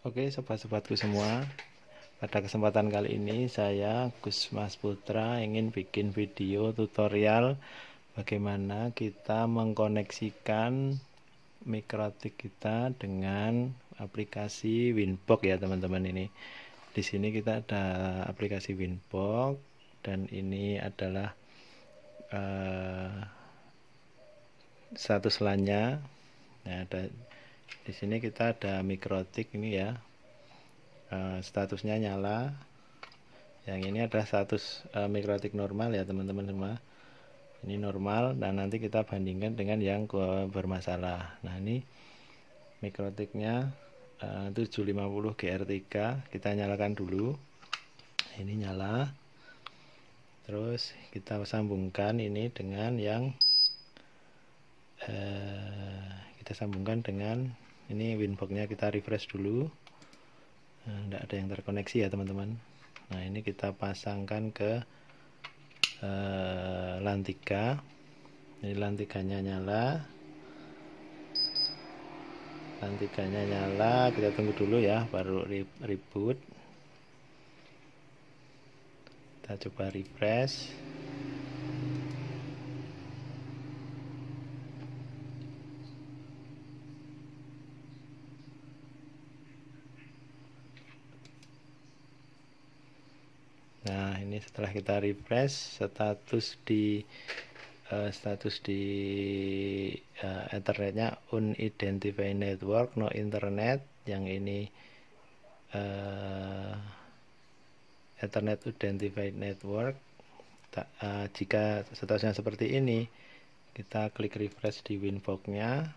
Oke sobat-sobatku semua Pada kesempatan kali ini saya Gus Mas Putra ingin bikin video tutorial Bagaimana kita mengkoneksikan mikrotik kita dengan aplikasi Winbox ya teman-teman ini di sini kita ada aplikasi Winbox dan ini adalah uh, eh, status nah, ada di sini kita ada mikrotik ini ya e, statusnya nyala yang ini ada status e, mikrotik normal ya teman-teman semua ini normal dan nanti kita bandingkan dengan yang bermasalah nah ini mikrotiknya e, 750 GR3 kita nyalakan dulu ini nyala terus kita sambungkan ini dengan yang eh, kita sambungkan dengan ini winboxnya kita refresh dulu tidak eh, ada yang terkoneksi ya teman-teman nah ini kita pasangkan ke uh, lantika ini lantikanya nyala lantikanya nyala kita tunggu dulu ya baru reboot kita coba refresh Nah, ini setelah kita refresh status di uh, status di uh, eh, ethernetnya unidentified network no internet yang ini uh, eh, ethernet identified network Ta, uh, jika statusnya seperti ini kita klik refresh di winbox nah,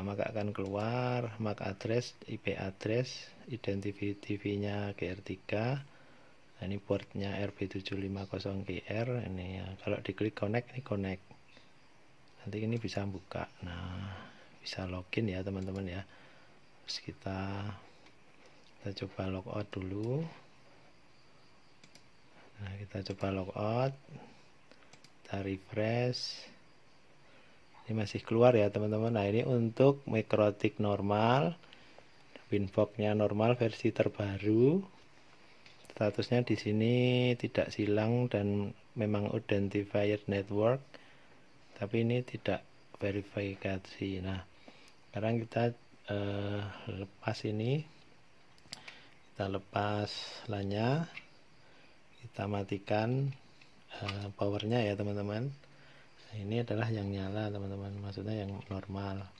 maka akan keluar MAC address, IP address, identity TV-nya GR3 nah, ini portnya RB750KR ini ya kalau diklik connect ini connect nanti ini bisa buka nah bisa login ya teman-teman ya terus kita kita coba logout dulu nah kita coba logout kita refresh ini masih keluar ya teman-teman nah ini untuk mikrotik normal winboxnya normal versi terbaru statusnya di sini tidak silang dan memang identifier network tapi ini tidak verifikasi nah sekarang kita eh, lepas ini kita lepas lanya kita matikan eh, powernya ya teman-teman nah, ini adalah yang nyala teman-teman maksudnya yang normal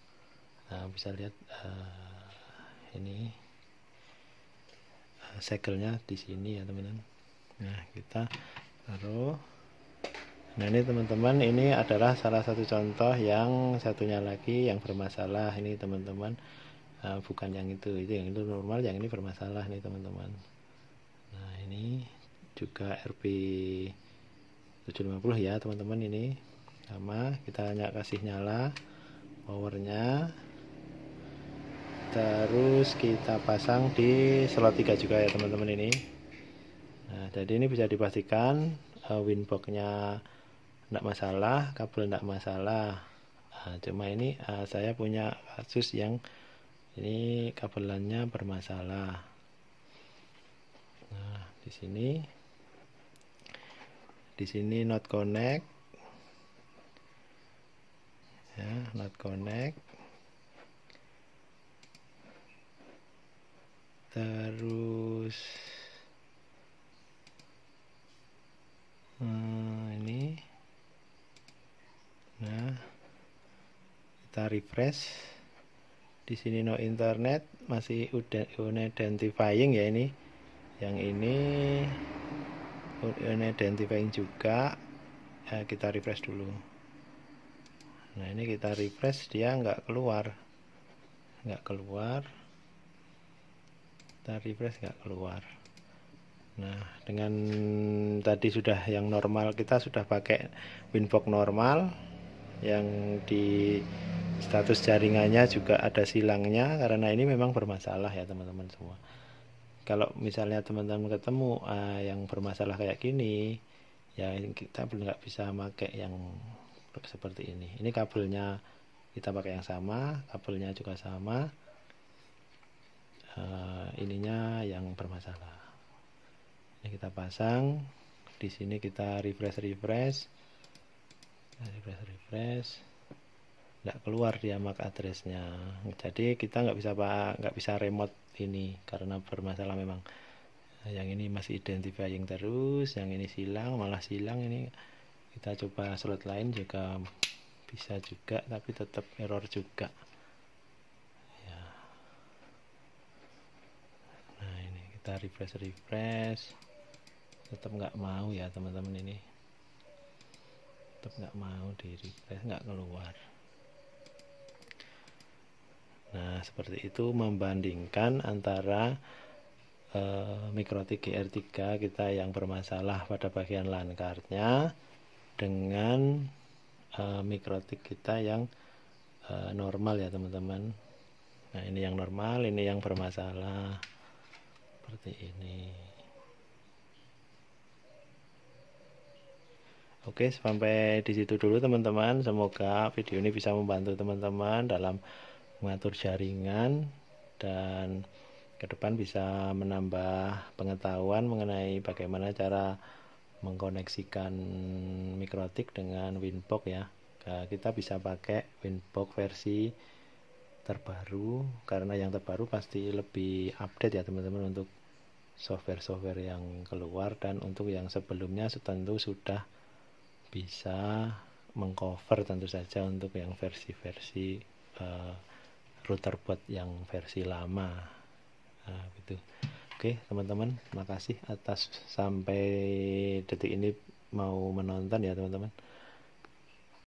nah bisa lihat eh, ini segelnya di sini ya teman-teman nah kita taruh nah ini teman-teman ini adalah salah satu contoh yang satunya lagi yang bermasalah ini teman-teman nah, bukan yang itu itu yang itu normal yang ini bermasalah nih teman-teman nah ini juga RP 750 ya teman-teman ini sama kita hanya kasih nyala powernya terus kita pasang di slot 3 juga ya teman-teman ini nah jadi ini bisa dipastikan uh, eh, winboxnya tidak masalah kabel tidak masalah uh, cuma ini uh, saya punya kasus yang ini kabelannya bermasalah nah di sini di sini not connect ya not connect terus nah, ini nah kita refresh di sini no internet masih udah unidentifying ya ini yang ini unidentifying juga nah, kita refresh dulu nah ini kita refresh dia nggak keluar nggak keluar kita refresh nggak keluar nah dengan tadi sudah yang normal kita sudah pakai winbox normal yang di status jaringannya juga ada silangnya karena ini memang bermasalah ya teman-teman semua kalau misalnya teman-teman ketemu uh, yang bermasalah kayak gini ya kita belum nggak bisa pakai yang seperti ini ini kabelnya kita pakai yang sama kabelnya juga sama uh, ininya yang bermasalah ini kita pasang di sini kita refresh refresh refresh refresh nggak keluar dia MAC addressnya jadi kita nggak bisa nggak bisa remote ini karena bermasalah memang yang ini masih identifying terus yang ini silang malah silang ini kita coba slot lain juga bisa juga tapi tetap error juga kita refresh refresh tetap nggak mau ya teman-teman ini tetap nggak mau di refresh nggak keluar nah seperti itu membandingkan antara eh, mikrotik gr 3 kita yang bermasalah pada bagian LAN cardnya dengan eh, mikrotik kita yang eh, normal ya teman-teman nah ini yang normal ini yang bermasalah seperti ini Oke, sampai di situ dulu teman-teman. Semoga video ini bisa membantu teman-teman dalam mengatur jaringan dan ke depan bisa menambah pengetahuan mengenai bagaimana cara mengkoneksikan mikrotik dengan Winbox ya. Nah, kita bisa pakai Winbox versi terbaru karena yang terbaru pasti lebih update ya teman-teman untuk software-software yang keluar dan untuk yang sebelumnya tentu sudah bisa mengcover tentu saja untuk yang versi-versi uh, router buat yang versi lama nah, gitu oke teman-teman makasih atas sampai detik ini mau menonton ya teman-teman